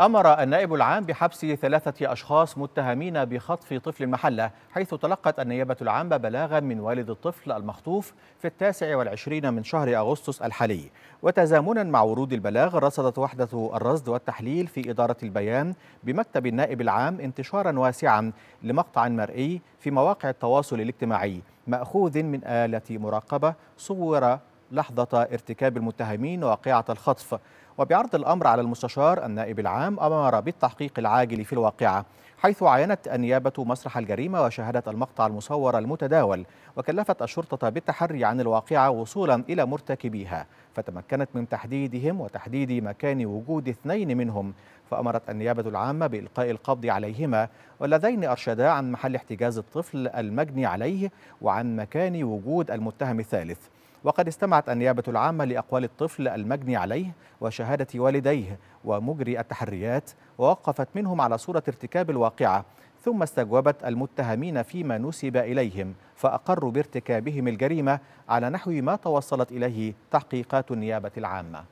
أمر النائب العام بحبس ثلاثة أشخاص متهمين بخطف طفل المحلة حيث تلقت النيابة العامة بلاغا من والد الطفل المخطوف في التاسع والعشرين من شهر أغسطس الحالي وتزامنا مع ورود البلاغ رصدت وحدة الرصد والتحليل في إدارة البيان بمكتب النائب العام انتشارا واسعا لمقطع مرئي في مواقع التواصل الاجتماعي مأخوذ من آلة مراقبة صور لحظة ارتكاب المتهمين واقعة الخطف وبعرض الأمر على المستشار النائب العام أمر بالتحقيق العاجل في الواقعة حيث عينت النيابة مسرح الجريمة وشاهدت المقطع المصور المتداول وكلفت الشرطة بالتحري عن الواقعة وصولا إلى مرتكبيها فتمكنت من تحديدهم وتحديد مكان وجود اثنين منهم فأمرت النيابة العامة بإلقاء القبض عليهما واللذين أرشدا عن محل احتجاز الطفل المجني عليه وعن مكان وجود المتهم الثالث وقد استمعت النيابة العامة لأقوال الطفل المجني عليه وشهادة والديه ومجري التحريات ووقفت منهم على صورة ارتكاب الواقع الواقعة ثم استجوبت المتهمين فيما نسب إليهم فأقروا بارتكابهم الجريمة على نحو ما توصلت إليه تحقيقات النيابة العامة